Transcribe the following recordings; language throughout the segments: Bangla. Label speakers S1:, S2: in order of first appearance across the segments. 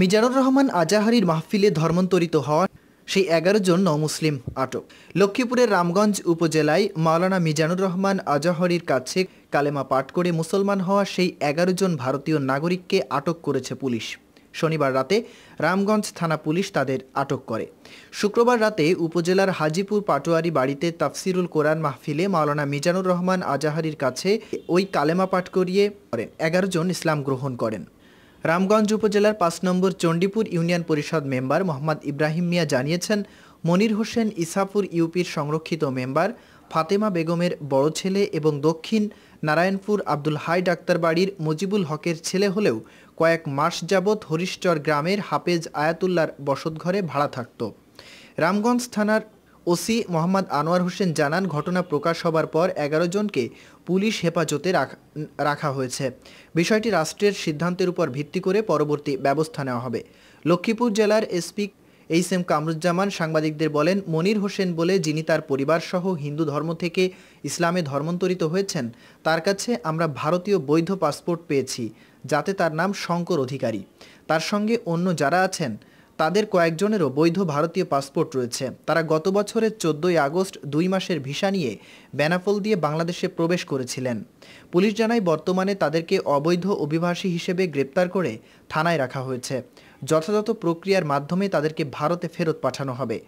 S1: মিজানুর রহমান আজাহারির মাহফিলে ধর্মান্তরিত হওয়া সেই এগারো জন মুসলিম আটক লক্ষ্মীপুরের রামগঞ্জ উপজেলায় মাওলানা মিজানুর রহমান আজাহরির কাছে কালেমা পাঠ করে মুসলমান হওয়া সেই এগারো জন ভারতীয় নাগরিককে আটক করেছে পুলিশ শনিবার রাতে রামগঞ্জ থানা পুলিশ তাদের আটক করে শুক্রবার রাতে উপজেলার হাজিপুর পাটোয়ারি বাড়িতে তাফসিরুল কোরআন মাহফিলে মাওলানা মিজানুর রহমান আজাহারির কাছে ওই কালেমা পাঠ করিয়ে এগারো জন ইসলাম গ্রহণ করেন রামগঞ্জ উপজেলার পাঁচ নম্বর চণ্ডীপুর ইউনিয়ন পরিষদ মেম্বার মোহাম্মদ ইব্রাহিম মিয়া জানিয়েছেন মনির হোসেন ইসাপুর ইউপির সংরক্ষিত মেম্বার ফাতেমা বেগমের বড় ছেলে এবং দক্ষিণ নারায়ণপুর আব্দুল হাই ডাক্তার বাড়ির মুজিবুল হকের ছেলে হলেও কয়েক মাস যাবৎ হরিশ্চর গ্রামের হাফেজ আয়াতুল্লার বসতঘরে ভাড়া থাকত রামগঞ্জ থানার ওসি মোহাম্মদ আনোয়ার হোসেন জানান ঘটনা প্রকাশ হবার পর এগারো জনকে পুলিশ হেফাজতে রাখা হয়েছে বিষয়টি রাষ্ট্রের সিদ্ধান্তের উপর ভিত্তি করে পরবর্তী ব্যবস্থা নেওয়া হবে লক্ষ্মীপুর জেলার এসপি এইচ এম কামরুজ্জামান সাংবাদিকদের বলেন মনির হোসেন বলে যিনি তার পরিবারসহ হিন্দু ধর্ম থেকে ইসলামে ধর্মান্তরিত হয়েছেন তার কাছে আমরা ভারতীয় বৈধ পাসপোর্ট পেয়েছি যাতে তার নাম শঙ্কর অধিকারী তার সঙ্গে অন্য যারা আছেন তাদের কয়েকজনেরও বৈধ ভারতীয় পাসপোর্ট রয়েছে তারা গত বছরের চোদ্দই আগস্ট দুই মাসের ভিসা নিয়ে বেনাফল দিয়ে বাংলাদেশে প্রবেশ করেছিলেন পুলিশ জানায় বর্তমানে তাদেরকে অবৈধ অভিবাসী হিসেবে গ্রেপ্তার করে থানায় রাখা হয়েছে যথাযথ প্রক্রিয়ার মাধ্যমে তাদেরকে ভারতে ফেরত পাঠানো হবে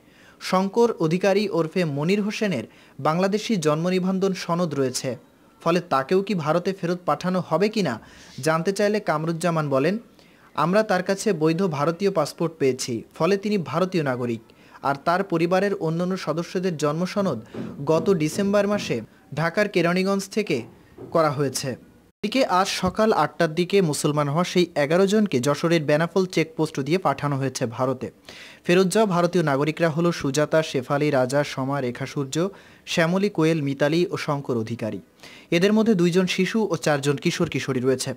S1: শঙ্কর অধিকারী ওরফে মনির হোসেনের বাংলাদেশি জন্মনিবন্ধন সনদ রয়েছে ফলে তাকেও কি ভারতে ফেরত পাঠানো হবে কিনা জানতে চাইলে কামরুজ্জামান বলেন আমরা তার কাছে বৈধ ভারতীয় পাসপোর্ট পেয়েছি ফলে তিনি ভারতীয় নাগরিক আর তার পরিবারের অন্যান্য সদস্যদের জন্মসনদ গত ডিসেম্বর মাসে ঢাকার কেরানীগঞ্জ থেকে করা হয়েছে এদিকে আজ সকাল আটটার দিকে মুসলমান হওয়া সেই এগারো জনকে যশোরের বেনাফল চেকপোস্ট দিয়ে পাঠানো হয়েছে ভারতে ফেরত যাওয়া ভারতীয় নাগরিকরা হলো সুজাতা শেফালি রাজা সমা রেখা সূর্য শ্যামলী কোয়েল মিতালি ও শঙ্কর অধিকারী এদের মধ্যে দুইজন শিশু ও চারজন কিশোর কিশোরী রয়েছে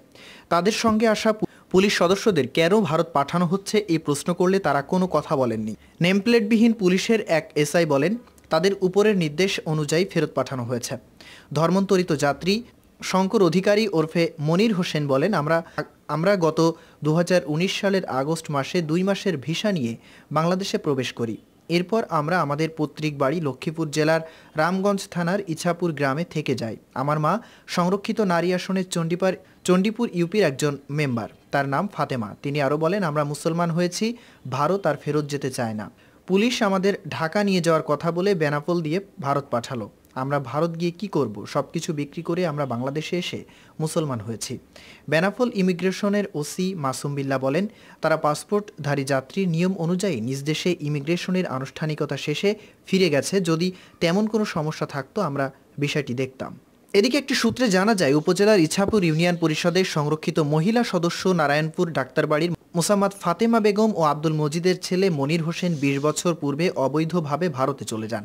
S1: তাদের সঙ্গে আসা পুলিশ সদস্যদের কেন ভারত পাঠানো হচ্ছে এই প্রশ্ন করলে তারা কোনো কথা বলেননি নেমপ্লেটবিহীন পুলিশের এক এসআই বলেন তাদের উপরের নির্দেশ অনুযায়ী ফেরত পাঠানো হয়েছে ধর্মান্তরিত যাত্রী শঙ্কর অধিকারী ওরফে মনির হোসেন বলেন আমরা আমরা গত দু সালের আগস্ট মাসে দুই মাসের ভিসা নিয়ে বাংলাদেশে প্রবেশ করি এরপর আমরা আমাদের পৈতৃক বাড়ি লক্ষ্মীপুর জেলার রামগঞ্জ থানার ইছাপুর গ্রামে থেকে যাই আমার মা সংরক্ষিত নারী আসনের চণ্ডীপার চণ্ডীপুর ইউপির একজন মেম্বার তার নাম ফাতেমা তিনি আরও বলেন আমরা মুসলমান হয়েছি ভারত আর ফেরত যেতে চায় না পুলিশ আমাদের ঢাকা নিয়ে যাওয়ার কথা বলে বেনাপোল দিয়ে ভারত পাঠালো আমরা ভারত গিয়ে কি করব সব কিছু বিক্রি করে আমরা বাংলাদেশে এসে মুসলমান হয়েছি বেনাফল ইমিগ্রেশনের ওসি মাসুম বিল্লা বলেন তারা পাসপোর্টধারী যাত্রীর নিয়ম অনুযায়ী নিজ দেশে ইমিগ্রেশনের আনুষ্ঠানিকতা শেষে ফিরে গেছে যদি তেমন কোনো সমস্যা থাকতো আমরা বিষয়টি দেখতাম এদিকে একটি সূত্রে জানা যায় উপজেলার ইছাপুর ইউনিয়ন পরিষদের সংরক্ষিত মহিলা সদস্য নারায়ণপুর ডাক্তারবাড়ির মোসাম্মদ ফাতেমা বেগম ও আব্দুল মজিদের ছেলে মনির হোসেন ২০ বছর পূর্বে অবৈধভাবে ভারতে চলে যান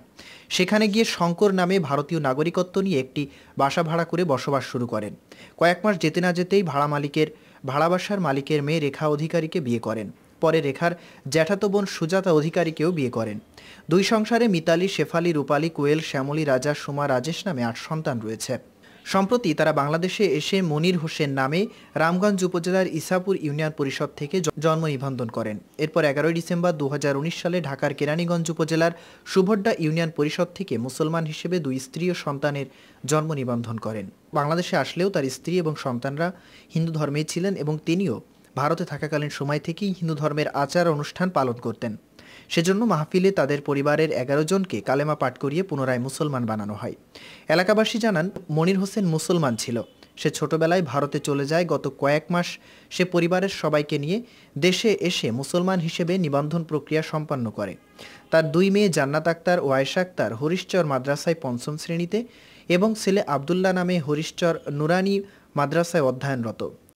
S1: সেখানে গিয়ে শঙ্কর নামে ভারতীয় নাগরিকত্ব নিয়ে একটি বাসা ভাড়া করে বসবাস শুরু করেন কয়েক মাস যেতে না যেতেই ভাড়া মালিকের ভাড়াবাসার মালিকের মেয়ে রেখা অধিকারীকে বিয়ে করেন পরে রেখার জ্যাঠাতো বোন সুজাতা অধিকারীকেও বিয়ে করেন দুই সংসারে মিতালি শেফালি রূপালী কোয়েল শ্যামলী রাজা সুমা রাজেশ নামে আট সন্তান রয়েছে সম্প্রতি তারা বাংলাদেশে এসে মনির হোসেন নামে রামগঞ্জ উপজেলার ইসাপুর ইউনিয়ন পরিষদ থেকে জন্ম নিবন্ধন করেন এরপর এগারোই ডিসেম্বর দু সালে ঢাকার কেরানীগঞ্জ উপজেলার সুভড্ডা ইউনিয়ন পরিষদ থেকে মুসলমান হিসেবে দুই স্ত্রী ও সন্তানের জন্ম নিবন্ধন করেন বাংলাদেশে আসলেও তার স্ত্রী এবং সন্তানরা হিন্দু ধর্মেই ছিলেন এবং তিনিও ভারতে থাকাকালীন সময় থেকেই হিন্দু ধর্মের আচার অনুষ্ঠান পালন করতেন সেজন্য মাহফিলে তাদের পরিবারের এগারো জনকে কালেমা পাঠ করিয়ে পুনরায় মুসলমান বানানো হয় এলাকাবাসী জানান মনির হোসেন মুসলমান ছিল সে ছোটবেলায় ভারতে চলে যায় গত কয়েক মাস সে পরিবারের সবাইকে নিয়ে দেশে এসে মুসলমান হিসেবে নিবন্ধন প্রক্রিয়া সম্পন্ন করে তার দুই মেয়ে জান্নাত আক্তার ও আয়েশা আক্তার হরিশ্চর মাদ্রাসায় পঞ্চম শ্রেণীতে এবং ছেলে আবদুল্লাহ নামে হরিশ্চর নুরানি মাদ্রাসায় অধ্যয়নরত